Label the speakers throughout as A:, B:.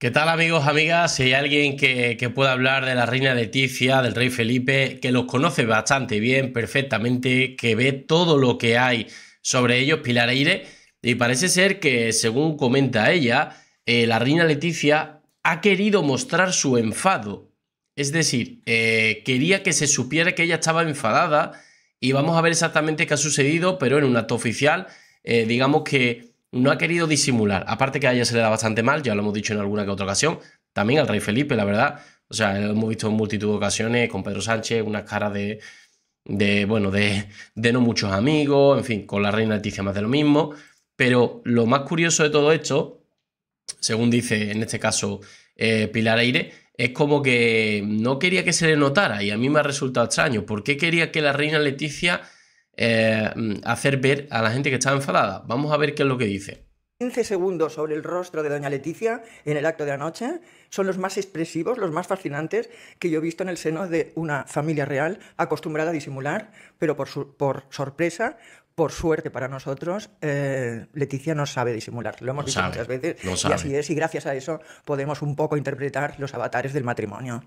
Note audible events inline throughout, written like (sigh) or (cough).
A: ¿Qué tal amigos, amigas? Si hay alguien que, pueda hablar de la reina Leticia, del rey Felipe, que los conoce bastante bien, perfectamente, que ve todo lo que hay sobre ellos, Pilar Aire, y parece ser que, según comenta ella, eh, la reina Leticia ha querido mostrar su enfado. Es decir, eh, quería que se supiera que ella estaba enfadada y vamos a ver exactamente qué ha sucedido, pero en un acto oficial, eh, digamos que no ha querido disimular. Aparte que a ella se le da bastante mal, ya lo hemos dicho en alguna que otra ocasión, también al rey Felipe, la verdad. O sea, lo hemos visto en multitud de ocasiones con Pedro Sánchez, unas caras de, de, bueno, de, de no muchos amigos, en fin, con la reina Leticia más de lo mismo. Pero lo más curioso de todo esto, según dice en este caso eh, Pilar Aire, es como que no quería que se le notara y a mí me ha resultado extraño. ¿Por qué quería que la reina Leticia eh, mm, hacer ver a la gente que está enfadada. Vamos a ver qué es lo que dice.
B: 15 segundos sobre el rostro de doña Leticia en el acto de anoche son los más expresivos, los más fascinantes que yo he visto en el seno de una familia real acostumbrada a disimular, pero por, por sorpresa, por suerte para nosotros, eh, Leticia no sabe disimular. Lo hemos visto dicho muchas veces. Y así es, y gracias a eso podemos un poco interpretar los avatares del matrimonio.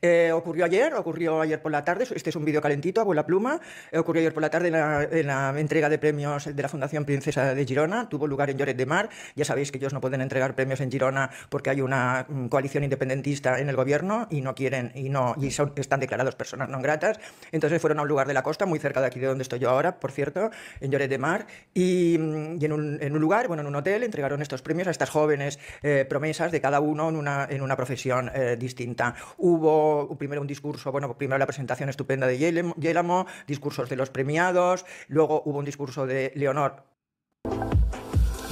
B: Eh, ocurrió ayer, ocurrió ayer por la tarde. Este es un vídeo calentito, la pluma. Eh, ocurrió ayer por la tarde en la, en la, entrega de premios de la Fundación Princesa de Girona. Tuvo lugar en Lloret de Mar. Ya sabéis que ellos no pueden entregar premios en Girona porque hay una mm, coalición independentista en el gobierno y no quieren, y no, y son, están declarados personas no gratas. Entonces fueron a un lugar de la costa, muy cerca de aquí de donde estoy yo ahora, por cierto en Lloret de Mar, y, mm, en, un, lugar, bueno, en un hotel, entregaron estos premios a estas jóvenes eh, promesas de cada uno en una, en una profesión eh, distinta. Hubo primero un discurso, bueno, primero la presentación estupenda de Yélamo, discursos de los premiados, luego hubo un discurso de Leonor.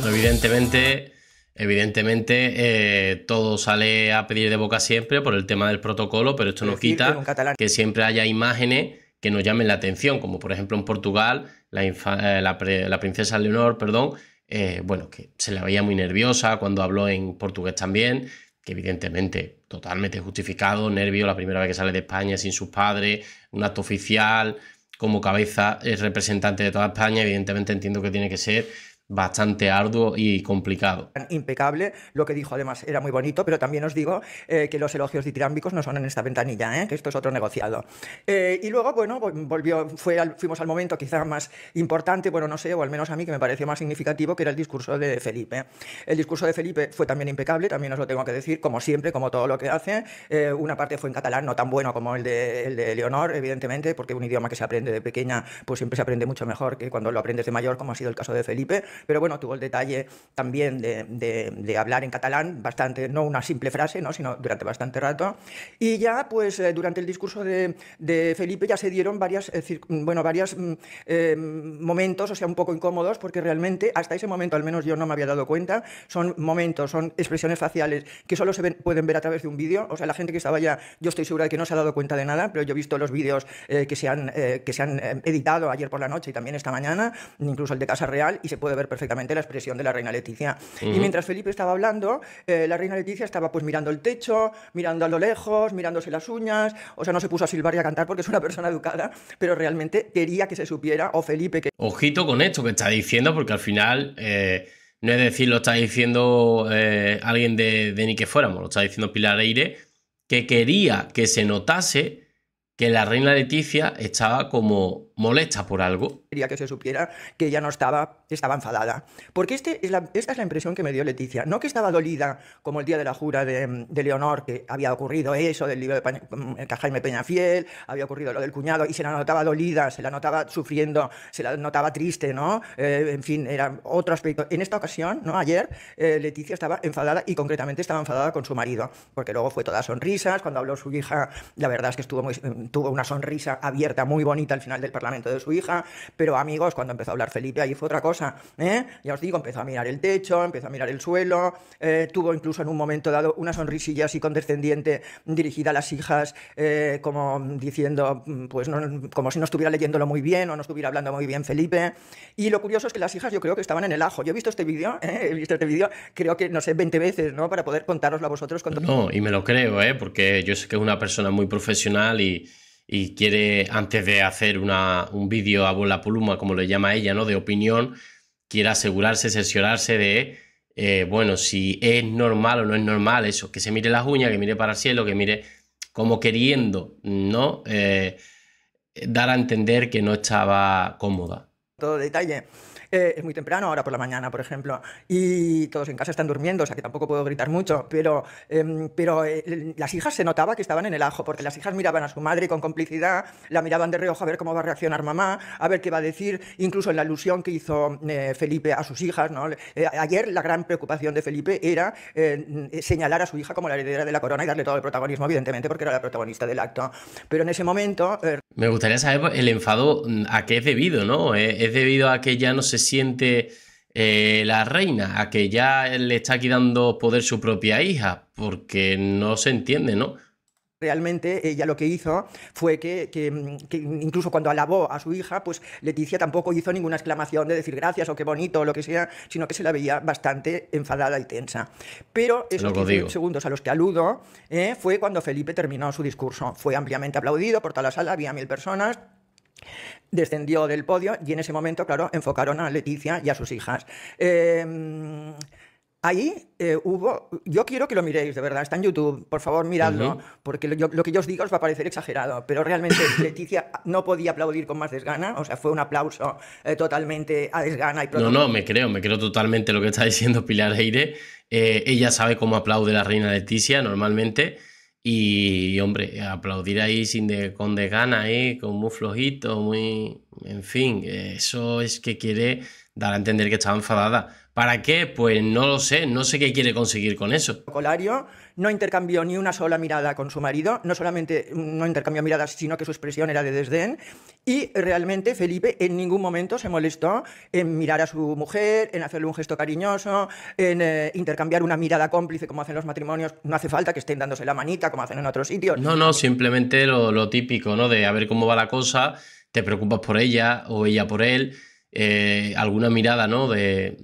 A: Evidentemente, Evidentemente, eh, todo sale a pedir de boca siempre por el tema del protocolo, pero esto no quita que siempre haya imágenes que nos llamen la atención, como por ejemplo en Portugal, la, eh, princesa Leonor, perdón, eh, bueno, que se la veía muy nerviosa cuando habló en portugués también, que evidentemente totalmente justificado, nervio la primera vez que sale de España sin sus padres, un acto oficial, como cabeza, es eh, representante de toda España, evidentemente entiendo que tiene que ser bastante arduo y complicado.
B: Impecable, lo que dijo además era muy bonito, pero también os digo eh, que los elogios ditirámbicos... no son en esta ventanilla, eh, que esto es otro negociado. Eh, y luego, bueno, volvió, fue al, fuimos al momento quizá más importante, bueno, no sé, o al menos a mí que me pareció más significativo, que era el discurso de Felipe. El discurso de Felipe fue también impecable, también os lo tengo que decir, como siempre, como todo lo que hace. una parte fue en catalán, no tan bueno como el de, el de Leonor, evidentemente, porque un idioma que se aprende de pequeña, pues siempre se aprende mucho mejor que cuando lo aprendes de mayor, como ha sido el caso de Felipe pero bueno, tuvo el detalle también de, hablar en catalán, bastante, no una simple frase, ¿no? sino durante bastante rato. Y ya, pues, eh, durante el discurso de, Felipe ya se dieron varias, eh, mm, bueno, varios mm, eh, momentos, o sea, un poco incómodos, porque realmente hasta ese momento, al menos yo no me había dado cuenta, son momentos, son expresiones faciales que solo se pueden ver a través de un vídeo. O sea, la gente que estaba ya, yo estoy segura de que no se ha dado cuenta de nada, pero yo he visto los vídeos que se han, que se han editado ayer por la noche y también esta mañana, incluso el de Casa Real, y se puede ver perfectamente la expresión de la reina Leticia. Y mientras Felipe estaba hablando, eh, la reina Leticia estaba pues mirando el techo, mirando a lo lejos, mirándose las uñas, o sea, no se puso a silbar y a cantar porque es una persona educada, pero realmente quería que se supiera, o Felipe que...
A: Ojito con esto que está diciendo, porque al final... Eh, no es decir, lo está diciendo eh, alguien de, ni que fuéramos, lo está diciendo Pilar Eire que quería que se notase que la reina Leticia estaba como molesta por algo.
B: Quería que se supiera que ella no estaba, estaba enfadada. Porque este es la, esta es la impresión que me dio Leticia. No que estaba dolida como el día de la jura de, Leonor, que había ocurrido eso del libro de, mm, Jaime Peñafiel, había ocurrido lo del cuñado, y se la notaba dolida, se la notaba sufriendo, se la notaba triste, ¿no? Eh, en fin, era otro aspecto. En esta ocasión, ¿no? Ayer, eh, Leticia estaba enfadada y concretamente estaba enfadada con su marido, porque luego fue toda sonrisas. Cuando habló su hija, la verdad es que estuvo muy, eh, tuvo una sonrisa abierta muy bonita al final del partido de su hija, pero amigos, cuando empezó a hablar Felipe, ahí fue otra cosa, ¿eh? Ya os digo, empezó a mirar el techo, empezó a mirar el suelo, eh, tuvo incluso en un momento dado una sonrisilla así condescendiente dirigida a las hijas, eh, como diciendo, mm, pues no, como si no estuviera leyéndolo muy bien o no estuviera hablando muy bien Felipe. Y lo curioso es que las hijas yo creo que estaban en el ajo. Yo he visto este vídeo, (laughs) he visto este vídeo, creo que, no sé, 20 veces, ¿no? Para poder contároslo a vosotros. cuando no,
A: y me lo creo, ¿eh? Porque yo sé que es una persona muy profesional y y quiere, antes de hacer un vídeo a bola puluma como le llama ella, ¿no? De opinión, quiere asegurarse, cerciorarse de, eh, bueno, si es normal o no es normal eso, que se mire las uñas, que mire para el cielo, que mire como queriendo, ¿no? Eh, dar a entender que no estaba cómoda.
B: Todo detalle es muy temprano, ahora por la mañana, por ejemplo, y todos en casa están durmiendo, o sea que tampoco puedo gritar mucho, pero, em, pero eh, las hijas se notaba que estaban en el ajo, porque las hijas miraban a su madre con complicidad, la miraban de reojo a ver cómo va a reaccionar mamá, a ver qué va a decir, incluso en la alusión que hizo eh, Felipe a sus hijas. Eh, ayer la gran preocupación de Felipe era señalar a su hija como la heredera de la corona y darle todo el protagonismo, evidentemente, porque era la protagonista del acto. Pero en ese momento
A: me gustaría saber pues, el enfado mm, a qué es debido, ¿no? ¿Es, debido a que ya no se siente eh, la reina, a que ya le está quitando poder su propia hija? Porque no se entiende, ¿no?
B: realmente ella lo que hizo fue que, incluso cuando alabó a su hija, pues Leticia tampoco hizo ninguna exclamación de decir gracias o qué bonito o lo que sea, sino que se la veía bastante enfadada y tensa. Pero esos 15 segundos a los que aludo ¿eh? fue cuando Felipe terminó su discurso. Fue ampliamente aplaudido por toda la sala, había mil personas descendió del podio y en ese momento, claro, enfocaron a Leticia y a sus hijas. Eh, Ahí eh, hubo, yo quiero que lo miréis, de verdad, está en YouTube, por favor miradlo, porque lo, que yo os digo os va a parecer exagerado, pero realmente (laughs) Leticia no podía aplaudir con más desgana, o sea, fue un aplauso eh, totalmente a desgana. Y no, no, me
A: creo, me creo totalmente lo que está diciendo Pilar Heire. Eh, ella sabe cómo aplaude la reina Leticia normalmente. Y, hombre, aplaudir ahí sin con desgana, con muy flojito, muy. En fin, eso es que quiere dar a entender que estaba enfadada ¿Para qué? Pues no lo sé, no sé qué quiere conseguir con eso.
B: Colario no intercambió ni una sola mirada con su marido, no solamente no intercambió miradas, sino que su expresión era de desdén, y realmente Felipe en ningún momento se molestó en mirar a su mujer, en hacerle un gesto cariñoso, en eh, intercambiar una mirada cómplice como hacen los matrimonios, no hace falta que estén dándose la manita como hacen en otros sitios. No, no,
A: simplemente lo, típico, ¿no? De a ver cómo va la cosa, te preocupas por ella o ella por él. Eh, alguna mirada, ¿no? De,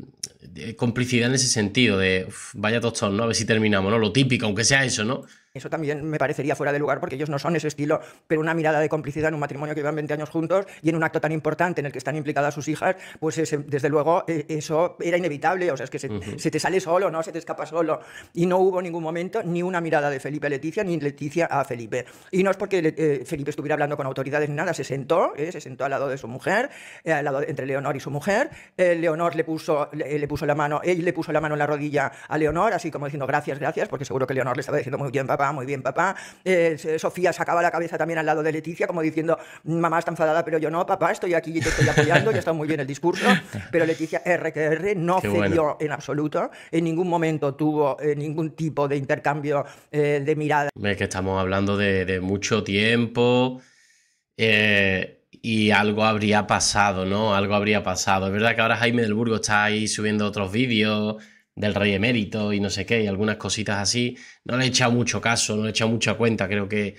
A: complicidad en ese sentido, de vaya tostón, ¿no? A ver si terminamos, ¿no? Lo típico, aunque sea eso, ¿no?
B: Eso también me parecería fuera de lugar porque ellos no son ese estilo, pero una mirada de complicidad en un matrimonio que llevan 20 años juntos y en un acto tan importante en el que están implicadas sus hijas, pues desde luego e, eso era inevitable, o sea, es que se, te sale solo, ¿no? Se te escapa solo. Y no hubo ningún momento ni una mirada de Felipe a Leticia ni Leticia a Felipe. Y no es porque eh, Felipe estuviera hablando con autoridades ni nada, se sentó, eh, se sentó al lado de su mujer, eh, al lado entre Leonor y su mujer. Leonor le puso, le, puso la mano, él le puso la mano en la rodilla a Leonor, así como diciendo gracias, gracias, porque seguro que Leonor le estaba diciendo muy bien, papá muy bien, papá. Eh, Sofía sacaba la cabeza también al lado de Leticia, como diciendo, mamá está enfadada, pero yo no, papá, estoy aquí y te estoy apoyando, ya está muy bien el discurso. (laughs) Pero Leticia, R.Q.R. no cedió en absoluto, en ningún momento tuvo eh, ningún tipo de intercambio eh, de mirada.
A: Es que estamos hablando de, mucho tiempo. y algo habría pasado, ¿no? Algo habría pasado. Es verdad que ahora Jaime del Burgo está ahí subiendo otros vídeos del rey emérito y no sé qué, y algunas cositas así. No le he echado mucho caso, no le he echado mucha cuenta. Creo que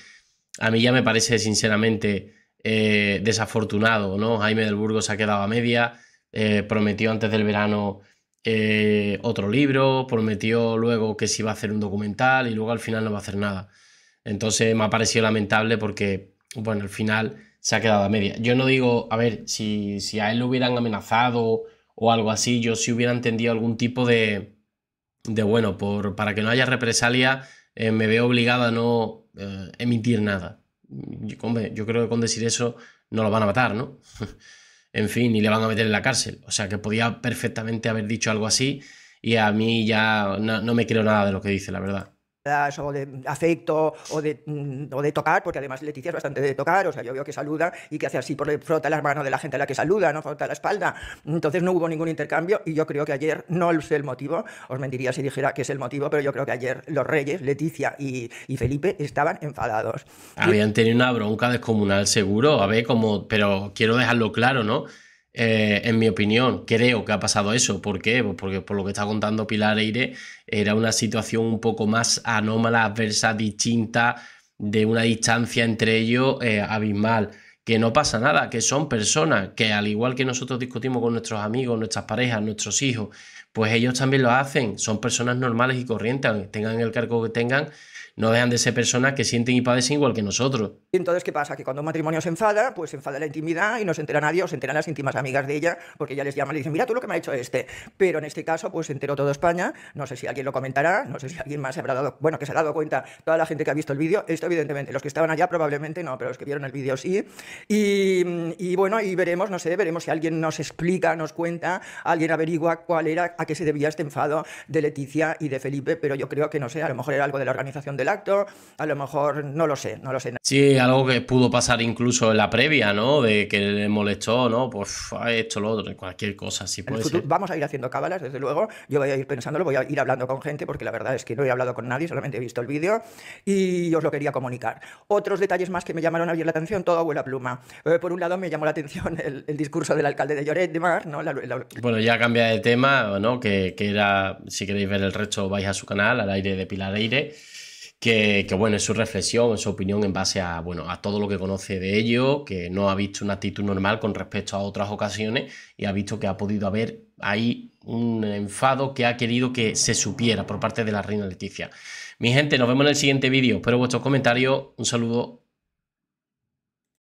A: a mí ya me parece sinceramente eh, desafortunado, ¿no? Jaime del Burgo se ha quedado a media, eh, prometió antes del verano eh, otro libro, prometió luego que se iba a hacer un documental y luego al final no va a hacer nada. Entonces me ha parecido lamentable porque, bueno, al final se ha quedado a media. Yo no digo, a ver, si, si a él lo hubieran amenazado o algo así, yo si hubiera entendido algún tipo de, de bueno, por, para que no haya represalia, eh, me veo obligada a no eh, emitir nada. Yo, creo que con decir eso no lo van a matar, ¿no? (laughs) en fin, y le van a meter en la cárcel. O sea que podía perfectamente haber dicho algo así y a mí ya no, no me creo nada de lo que dice, la verdad
B: o de afecto o de, mm, de, tocar, porque además Leticia es bastante de tocar, o sea, yo veo que saluda y que hace así, porque frota las manos de la gente a la que saluda, no frota la espalda. Entonces no hubo ningún intercambio y yo creo que ayer, no sé el motivo, os mentiría si dijera que es el motivo, pero yo creo que ayer los reyes, Leticia y, y Felipe, estaban enfadados.
A: Habían tenido una bronca descomunal seguro, a ver, como, pero quiero dejarlo claro, ¿no? Eh, en mi opinión, creo que ha pasado eso. ¿Por qué? Pues porque por lo que está contando Pilar Eire, era una situación un poco más anómala, adversa, distinta, de una distancia entre ellos eh, abismal. Que no pasa nada, que son personas que al igual que nosotros discutimos con nuestros amigos, nuestras parejas, nuestros hijos, pues ellos también lo hacen, son personas normales y corrientes, tengan el cargo que tengan, no dejan de ser personas que sienten y padecen igual que nosotros. Y entonces, ¿qué pasa?
B: Que cuando un matrimonio se enfada, pues se enfada la intimidad y no se entera nadie o se enteran las íntimas amigas de ella porque ella les llama y dicen, mira tú lo que me ha hecho este. Pero en este caso, pues se enteró toda España, no sé si alguien lo comentará, no sé si alguien más se habrá dado, bueno, que se ha dado cuenta toda la gente que ha visto el vídeo, esto evidentemente, los que estaban allá probablemente no, pero los que vieron el vídeo sí. Y, bueno, y veremos, no sé, veremos si alguien nos explica, nos cuenta, alguien averigua cuál era, a qué se debía este enfado de Leticia y de Felipe, pero yo creo que no sé, a lo mejor era algo de la organización de a lo mejor no lo sé, no lo sé.
A: Sí, algo que pudo pasar incluso en la previa, ¿no? De que le molestó, ¿no? Pues ha ah, hecho lo otro, cualquier cosa, si puede
B: Vamos a ir haciendo cábalas, desde luego. Yo voy a ir pensándolo, voy a ir hablando con gente, porque la verdad es que no he hablado con nadie, solamente he visto el vídeo y os lo quería comunicar. Otros detalles más que me llamaron mí la atención, todo abuela pluma. Eh, por un lado me llamó la atención el, discurso del alcalde de Lloret de Mar, ¿no?
A: Bueno, ya cambia de tema, ¿no? Que, que era, si queréis ver el resto, vais a su canal, al aire de Pilar Aire que, bueno, es su reflexión, es su opinión en base a, bueno, a todo lo que conoce de ello, que no ha visto una actitud normal con respecto a otras ocasiones y ha visto que ha podido haber ahí un enfado que ha querido que se supiera por parte de la reina Leticia. Mi gente, nos vemos en el siguiente vídeo. Espero vuestros comentarios. Un saludo